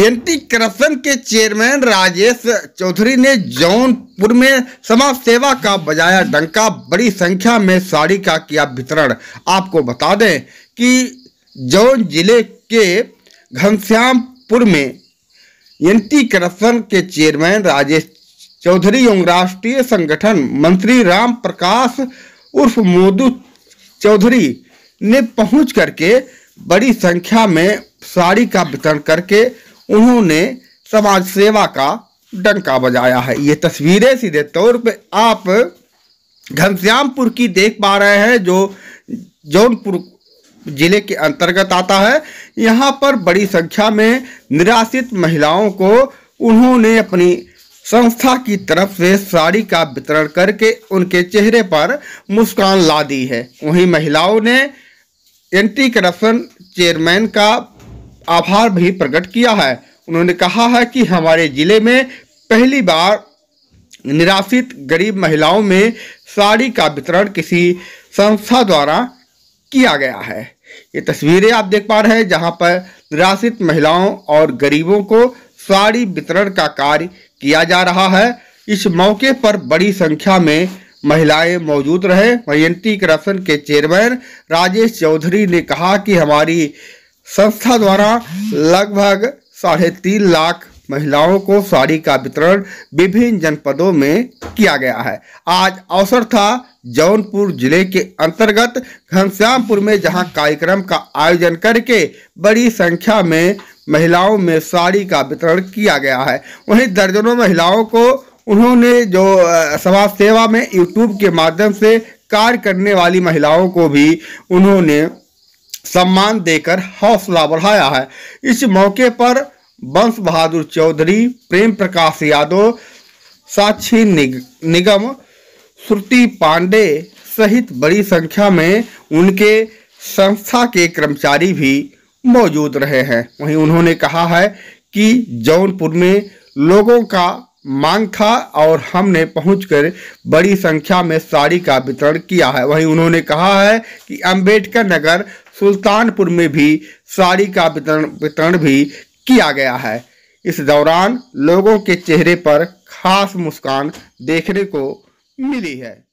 anti corruption के chairman Rajesh Chaudhary ने जौनपुर में समाज सेवा का बजाया डंका बड़ी संख्या में साड़ी का किया वितरण आपको बता दें कि जौन जिले के घनश्यामपुर में एंटी करप्शन के चेयरमैन राजेश चौधरी एवं राष्ट्रीय संगठन मंत्री राम प्रकाश उर्फ मोदू चौधरी ने पहुंच करके बड़ी संख्या में साड़ी का वितरण करके उन्होंने समाज सेवा का डंका बजाया है ये तस्वीरें सीधे तौर पे आप घनश्यामपुर की देख पा रहे हैं जो जौनपुर जिले के अंतर्गत आता है यहाँ पर बड़ी संख्या में निराश्रित महिलाओं को उन्होंने अपनी संस्था की तरफ से साड़ी का वितरण करके उनके चेहरे पर मुस्कान ला दी है वहीं महिलाओं ने एंटी करप्शन चेयरमैन का आभार भी प्रकट किया है उन्होंने कहा है कि हमारे जिले में पहली बार निराशित गरीब महिलाओं में साड़ी का वितरण किसी संस्था द्वारा किया गया है ये तस्वीरें आप देख पा रहे हैं जहां पर निराश्रित महिलाओं और गरीबों को साड़ी वितरण का कार्य किया जा रहा है इस मौके पर बड़ी संख्या में महिलाएं मौजूद रहे मयंती करप्शन के चेयरमैन राजेश चौधरी ने कहा कि हमारी संस्था द्वारा लगभग साढ़े तीन लाख महिलाओं को साड़ी का वितरण विभिन्न जनपदों में किया गया है आज अवसर था जौनपुर जिले के अंतर्गत घनश्यामपुर में जहां कार्यक्रम का आयोजन करके बड़ी संख्या में महिलाओं में साड़ी का वितरण किया गया है वहीं दर्जनों महिलाओं को उन्होंने जो समाज सेवा में यूट्यूब के माध्यम से कार्य करने वाली महिलाओं को भी उन्होंने सम्मान देकर हौसला बढ़ाया है इस मौके पर बंश बहादुर चौधरी प्रेम प्रकाश यादव साक्षी निग, निगम श्रुति पांडे सहित बड़ी संख्या में उनके संस्था के कर्मचारी भी मौजूद रहे हैं वहीं उन्होंने कहा है कि जौनपुर में लोगों का मांग था और हमने पहुंचकर बड़ी संख्या में साड़ी का वितरण किया है वहीं उन्होंने कहा है कि अंबेडकर नगर सुल्तानपुर में भी साड़ी का वितरण वितरण भी किया गया है इस दौरान लोगों के चेहरे पर खास मुस्कान देखने को मिली है